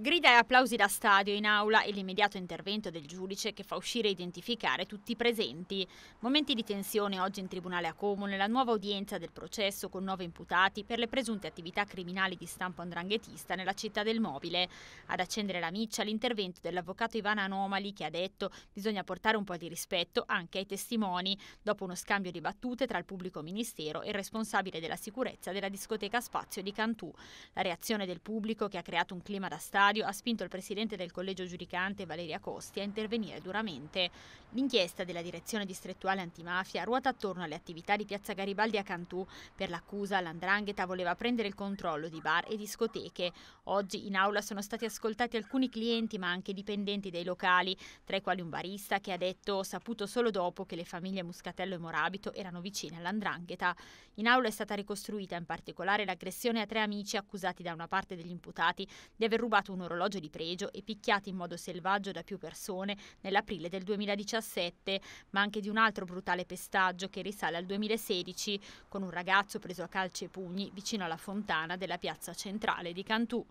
Grida e applausi da stadio in aula e l'immediato intervento del giudice che fa uscire e identificare tutti i presenti. Momenti di tensione oggi in Tribunale a Como nella nuova udienza del processo con nove imputati per le presunte attività criminali di stampo andranghetista nella città del mobile. Ad accendere la miccia l'intervento dell'avvocato Ivana Anomali che ha detto bisogna portare un po' di rispetto anche ai testimoni dopo uno scambio di battute tra il pubblico ministero e il responsabile della sicurezza della discoteca Spazio di Cantù. La reazione del pubblico che ha creato un clima da stadio stadio ha spinto il presidente del collegio giudicante Valeria Costi a intervenire duramente. L'inchiesta della direzione distrettuale antimafia ruota attorno alle attività di Piazza Garibaldi a Cantù. Per l'accusa l'Andrangheta voleva prendere il controllo di bar e discoteche. Oggi in aula sono stati ascoltati alcuni clienti ma anche dipendenti dei locali, tra i quali un barista che ha detto saputo solo dopo che le famiglie Muscatello e Morabito erano vicine all'Andrangheta. In aula è stata ricostruita in particolare l'aggressione a tre amici accusati da una parte degli imputati di aver rubato un un orologio di pregio e picchiati in modo selvaggio da più persone nell'aprile del 2017, ma anche di un altro brutale pestaggio che risale al 2016 con un ragazzo preso a calci e pugni vicino alla fontana della piazza centrale di Cantù.